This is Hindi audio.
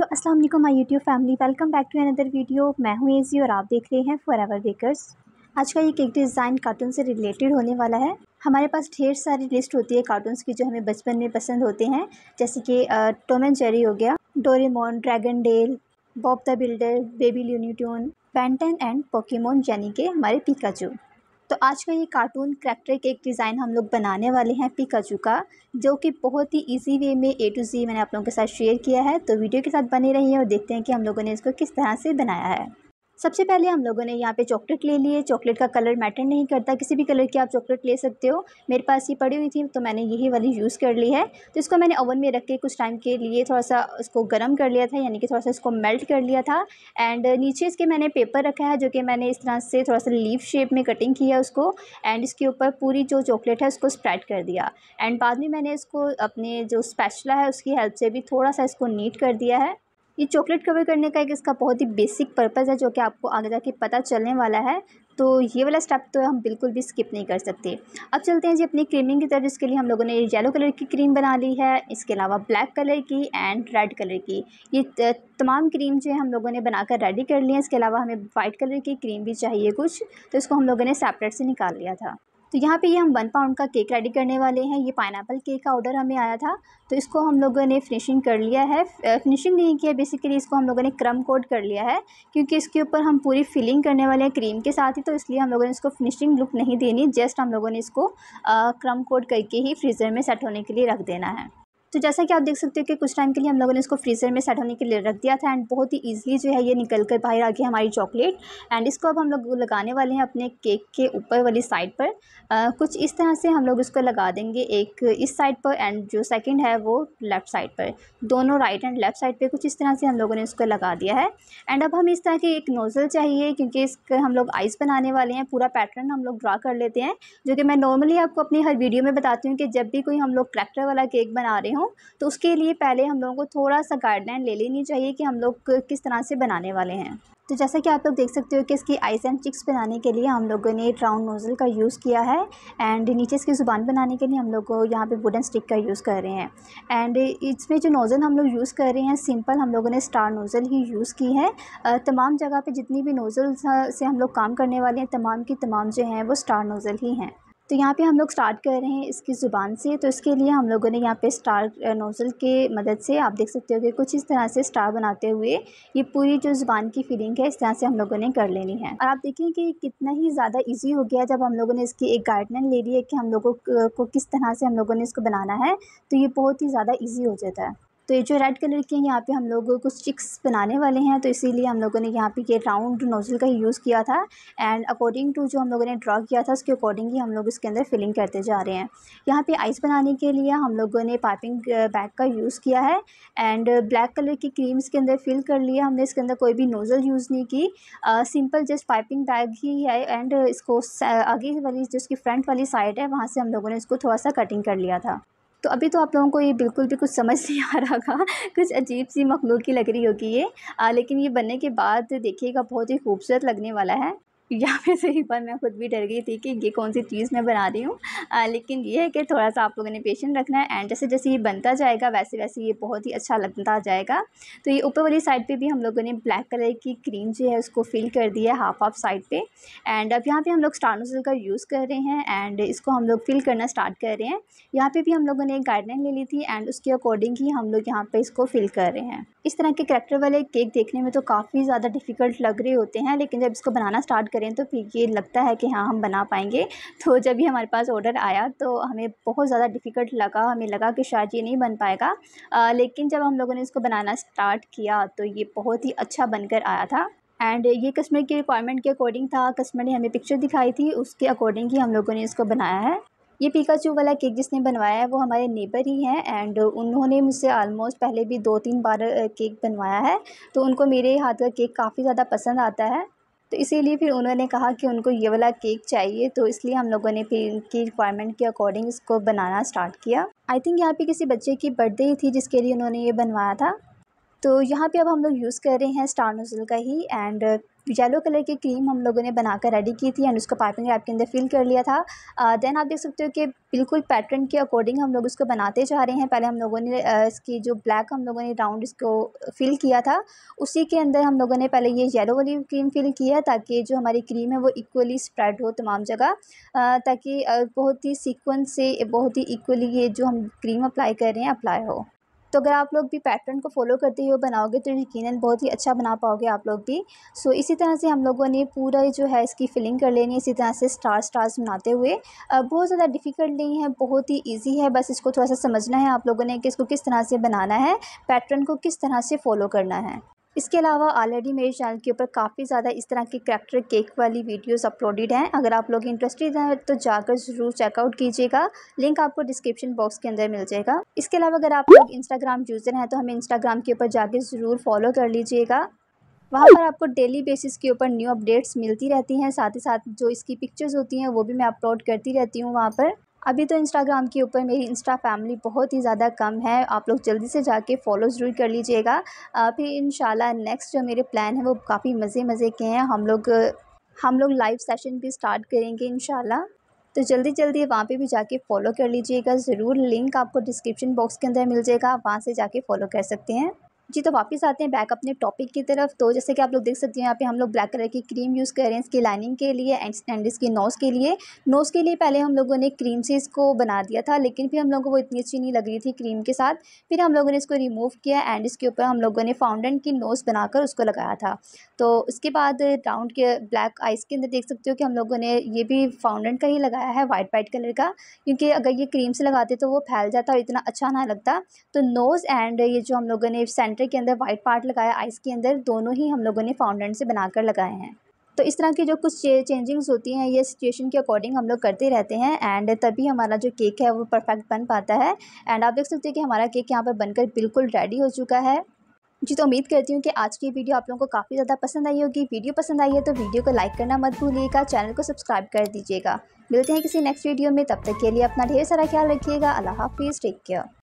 तो अस्सलाम वालेकुम my YouTube family welcome back to another video मैं हूँ एजी और आप देख रहे हैं फॉर एवर बेकर्स आज का ये केक डिज़ाइन कार्टून से रिलेटेड होने वाला है हमारे पास ढेर सारी लिस्ट होती है कार्टून्स की जो हमें बचपन में पसंद होते हैं जैसे कि टोम एंड जेरी हो गया Doraemon dragon Dale Bob the Builder baby Looney Tunes Ben Ten and Pokemon यानी कि हमारे पिकाचू तो आज का ये कार्टून करेक्टर के एक डिज़ाइन हम लोग बनाने वाले हैं पिकाचू का जो कि बहुत ही इजी वे में ए टू जी मैंने आप लोगों के साथ शेयर किया है तो वीडियो के साथ बने रहिए और देखते हैं कि हम लोगों ने इसको किस तरह से बनाया है सबसे पहले हम लोगों ने यहाँ पे चॉकलेट ले लिए चॉकलेट का कलर मैटर नहीं करता किसी भी कलर की आप चॉकलेट ले सकते हो मेरे पास ये पड़ी हुई थी तो मैंने यही वाली यूज़ कर ली है तो इसको मैंने ओवन में रख के कुछ टाइम के लिए थोड़ा सा उसको गर्म कर लिया था यानी कि थोड़ा सा इसको मेल्ट कर लिया था एंड नीचे इसके मैंने पेपर रखा है जो कि मैंने इस तरह से थोड़ा सा लीफ शेप में कटिंग की है उसको एंड इसके ऊपर पूरी जो चॉकलेट है उसको स्प्रेड कर दिया एंड बाद में मैंने इसको अपने जो स्पैचला है उसकी हेल्प से भी थोड़ा सा इसको नीट कर दिया है ये चॉकलेट कवर करने का एक इसका बहुत ही बेसिक पर्पज़ है जो कि आपको आगे जाके पता चलने वाला है तो ये वाला स्टेप तो हम बिल्कुल भी स्किप नहीं कर सकते अब चलते हैं जी अपनी क्रीमिंग की तरफ जिसके लिए हम लोगों ने येलो कलर की क्रीम बना ली है इसके अलावा ब्लैक कलर की एंड रेड कलर की ये तमाम क्रीम जो है हम लोगों ने बनाकर रेडी कर ली है इसके अलावा हमें वाइट कलर की क्रीम भी चाहिए कुछ तो इसको हम लोगों ने सेपरेट से निकाल लिया था तो यहाँ पे ये हम वन पाउंड का केक रेडी करने वाले हैं ये पाइनएप्पल केक का ऑर्डर हमें आया था तो इसको हम लोगों ने फिनिशिंग कर लिया है फिनिशिंग नहीं किया बेसिकली इसको हम लोगों ने क्रम कोड कर लिया है क्योंकि इसके ऊपर हम पूरी फिलिंग करने वाले हैं क्रीम के साथ ही तो इसलिए हम लोगों ने इसको फिनिशिंग लुक नहीं देनी जस्ट हम लोगों ने इसको क्रम कोड करके ही फ्रीज़र में सेट होने के लिए रख देना है तो जैसा कि आप देख सकते हो कि कुछ टाइम के लिए हम लोगों ने इसको फ्रीज़र में सेट होने के लिए रख दिया था एंड बहुत ही ईजिली जो है ये निकल कर बाहर आ गई हमारी चॉकलेट एंड इसको अब हम लोग लगाने वाले हैं अपने केक के ऊपर वाली साइड पर आ, कुछ इस तरह से हम लोग इसको लगा देंगे एक इस साइड पर एंड जो सेकेंड है वो लेफ़्ट साइड पर दोनों राइट एंड लेफ़्ट साइड पर कुछ इस तरह से हम लोगों ने इसको लगा दिया है एंड अब हम इस तरह की एक नोज़ल चाहिए क्योंकि इस हम लोग आइस बनाने वाले हैं पूरा पैटर्न हम लोग ड्रा कर लेते हैं जो कि मैं नॉर्मली आपको अपनी हर वीडियो में बताती हूँ कि जब भी कोई हम लोग क्रैक्टर वाला केक बना रहे हो हो तो उसके लिए पहले हम लोगों को थोड़ा सा गाइडलाइन ले लेनी चाहिए कि हम लोग किस तरह से बनाने वाले हैं तो जैसा कि आप लोग देख सकते हो कि इसकी आइस एंड चिक्स बनाने के लिए हम लोगों ने राउंड नोज़ल का यूज़ किया है एंड नीचे इसकी ज़ुबान बनाने के लिए हम लोग यहाँ पे वुडन स्टिक का यूज़ कर रहे हैं एंड इसमें जो नोज़ल हम लोग यूज़ कर रहे हैं सिंपल हम लोगों ने स्टार नोज़ल ही यूज़ की है तमाम जगह पर जितनी भी नोज़ल से हम लोग काम करने वाले हैं तमाम की तमाम जो हैं वो स्टार नोज़ल ही हैं तो यहाँ पे हम लोग स्टार्ट कर रहे हैं इसकी ज़ुबान से तो इसके लिए हम लोगों ने यहाँ पे स्टार नोज़ल के मदद से आप देख सकते हो कि कुछ इस तरह से स्टार बनाते हुए ये पूरी जो ज़ुबान की फीलिंग है इस तरह से हम लोगों ने कर लेनी है और आप देखें कि कितना ही ज़्यादा ईजी हो गया जब हम लोगों ने इसकी एक गाइडलाइन ले ली है कि हम लोगों को किस तरह से हम लोगों ने इसको बनाना है तो ये बहुत ही ज़्यादा ईजी हो जाता है तो ये जो रेड कलर की है यहाँ पे हम लोग कुछ चिक्स बनाने वाले हैं तो इसीलिए हम लोगों ने यहाँ पे ये राउंड नोज़ल का यूज़ किया था एंड अकॉर्डिंग टू जो हम लोगों ने ड्रॉ किया था उसके अकॉर्डिंग ही हम लोग इसके अंदर फिलिंग करते जा रहे हैं यहाँ पे आइस बनाने के लिए हम लोगों ने पाइपिंग बैग uh, का यूज़ किया है एंड ब्लैक कलर की क्रीम्स के अंदर फिल कर लिया हमने इसके अंदर कोई भी नोज़ल यूज़ नहीं की सिंपल जस्ट पाइपिंग बैग ही है एंड इसको uh, आगे वाली जो इसकी फ्रंट वाली साइड है वहाँ से हम लोगों ने इसको थोड़ा सा कटिंग कर लिया था तो अभी तो आप लोगों को ये बिल्कुल भी कुछ समझ नहीं आ रहा था कुछ अजीब सी मख़लूक़ की लग रही होगी ये लेकिन ये बनने के बाद देखिएगा बहुत ही खूबसूरत लगने वाला है एग्ज़ाम से एक बार मैं खुद भी डर गई थी कि ये कौन सी चीज़ मैं बना रही हूँ लेकिन ये है कि थोड़ा सा आप लोगों ने पेशेंट रखना है एंड जैसे जैसे ये बनता जाएगा वैसे वैसे ये बहुत ही अच्छा लगता जाएगा तो ये ऊपर वाली साइड पे भी हम लोगों ने ब्लैक कलर की क्रीम जो है उसको फिल कर दी है हाफ हाफ साइड पर एंड अब यहाँ पर हम लोग स्टार का यूज़ कर रहे हैं एंड इसको हम लोग फिल करना स्टार्ट कर रहे हैं यहाँ पर भी हम लोगों ने एक गाइडलाइन ले ली थी एंड उसके अकॉर्डिंग ही हम लोग यहाँ पर इसको फिल कर रहे हैं इस तरह के करेक्टर वाले केक देखने में तो काफ़ी ज़्यादा डिफिकल्ट लग रहे होते हैं लेकिन जब इसको बनाना स्टार्ट करें तो फिर ये लगता है कि हाँ हम बना पाएंगे तो जब भी हमारे पास ऑर्डर आया तो हमें बहुत ज़्यादा डिफ़िकल्ट लगा हमें लगा कि शायद ये नहीं बन पाएगा आ, लेकिन जब हम लोगों ने इसको बनाना स्टार्ट किया तो ये बहुत ही अच्छा बनकर आया था एंड ये कस्टमर की रिक्वायरमेंट के अकॉर्डिंग था कस्टमर ने हमें पिक्चर दिखाई थी उसके अकॉर्डिंग ही हम लोगों ने इसको बनाया है ये पिकाचू वाला केक जिसने बनवाया है वो हमारे नेबर ही हैं एंड उन्होंने मुझसे आलमोस्ट पहले भी दो तीन बार केक बनवाया है तो उनको मेरे हाथ का केक काफ़ी ज़्यादा पसंद आता है तो इसीलिए फिर उन्होंने कहा कि उनको ये वाला केक चाहिए तो इसलिए हम लोगों ने फिर इनकी रिक्वायरमेंट के अकॉर्डिंग इसको बनाना स्टार्ट किया आई थिंक यहाँ पे किसी बच्चे की बर्थडे ही थी जिसके लिए उन्होंने ये बनवाया था तो यहाँ पे अब हम लोग यूज़ कर रहे हैं स्टार नोज़ल का ही एंड येलो कलर की क्रीम हम लोगों ने बनाकर रेडी की थी एंड उसको पाइपिंग रैप के अंदर फिल कर लिया था देन uh, आप देख सकते हो कि बिल्कुल पैटर्न के अकॉर्डिंग हम लोग उसको बनाते जा रहे हैं पहले हम लोगों ने uh, इसकी जो ब्लैक हम लोगों ने राउंड इसको फिल किया था उसी के अंदर हम लोगों ने पहले ये येलो वाली क्रीम फिल किया ताकि जो हमारी क्रीम है वो इक्वली स्प्रेड हो तमाम जगह uh, ताकि बहुत ही सीक्वेंस से बहुत ही इक्वली ये जो हम क्रीम अप्लाई कर रहे हैं अप्लाई हो तो अगर आप लोग भी पैटर्न को फॉलो करते हुए बनाओगे तो यकीनन बहुत ही अच्छा बना पाओगे आप लोग भी सो इसी तरह से हम लोगों ने पूरा जो है इसकी फिलिंग कर लेनी है इसी तरह से स्टार स्टार्स बनाते हुए बहुत ज़्यादा डिफ़िकल्ट नहीं है बहुत ही ईजी है बस इसको थोड़ा सा समझना है आप लोगों ने कि इसको किस तरह से बनाना है पैटर्न को किस तरह से फॉलो करना है इसके अलावा ऑलरेडी मेरे चैनल के ऊपर काफ़ी ज़्यादा इस तरह के करैक्टर केक वाली वीडियोस अपलोडेड हैं अगर आप लोग इंटरेस्टेड हैं तो जाकर ज़रूर चेकआउट कीजिएगा लिंक आपको डिस्क्रिप्शन बॉक्स के अंदर मिल जाएगा इसके अलावा अगर आप लोग इंस्टाग्राम यूज़र हैं तो हमें इंस्टाग्राम के ऊपर जाकर ज़रूर फॉलो कर लीजिएगा वहाँ पर आपको डेली बेसिस के ऊपर न्यू अपडेट्स मिलती रहती हैं साथ ही साथ जो इसकी पिक्चर्स होती हैं वो भी मैं अपलोड करती रहती हूँ वहाँ पर अभी तो इंस्टाग्राम के ऊपर मेरी इंस्टा फैमिली बहुत ही ज़्यादा कम है आप लोग जल्दी से जाके फॉलो ज़रूर कर लीजिएगा फिर इन नेक्स्ट जो मेरे प्लान है वो काफ़ी मज़े मज़े के हैं हम लोग हम लोग लाइव सेशन भी स्टार्ट करेंगे इन तो जल्दी जल्दी वहाँ पे भी जाके फॉलो कर लीजिएगा ज़रूर लिंक आपको डिस्क्रिप्शन बॉक्स के अंदर मिल जाएगा वहाँ से जाके फॉलो कर सकते हैं जी तो वापस आते हैं बैक अपने टॉपिक की तरफ तो जैसे कि आप लोग देख सकते हैं यहाँ पे हम लोग ब्लैक कलर की क्रीम यूज़ कर रहे हैं इसकी लाइनिंग के लिए एंड एंड इसकी नोज़ के लिए नोज़ के लिए पहले हम लोगों ने क्रीम से इसको बना दिया था लेकिन फिर हम लोगों को वो इतनी अच्छी नहीं लग रही थी क्रीम के साथ फिर हम लोगों ने इसको रिमूव किया एंड इसके ऊपर हम लोगों ने फाउंडेंट की नोज़ बनाकर उसको लगाया था तो उसके बाद राउंड के ब्लैक आइस के अंदर देख सकते हो कि हम लोगों ने ये भी फाउंडेंट का ही लगाया है वाइट वाइट कलर का क्योंकि अगर ये क्रीम से लगाते तो वो फैल जाता और इतना अच्छा ना लगता तो नोज़ एंड ये जो हम लोगों ने सेंटर सेंटर के अंदर वाइट पार्ट लगाया आइस के अंदर दोनों ही हम लोगों ने फाउंडेंट से बनाकर लगाए हैं तो इस तरह की जो कुछ चेंजिंग्स होती हैं ये सिचुएशन के अकॉर्डिंग हम लोग करते रहते हैं एंड तभी हमारा जो केक है वो परफेक्ट बन पाता है एंड आप देख सकते हो कि हमारा केक यहाँ पर बनकर बिल्कुल रेडी हो चुका है जी तो उम्मीद करती हूँ कि आज की वीडियो आप लोगों को काफ़ी ज़्यादा पसंद आई होगी वीडियो पसंद आई है तो वीडियो को लाइक करना मत भूलिएगा चैनल को सब्सक्राइब कर दीजिएगा मिलते हैं किसी नेक्स्ट वीडियो में तब तक के लिए अपना ढेर सारा ख्याल रखिएगा अल्लाह हाफिज़ टेक केयर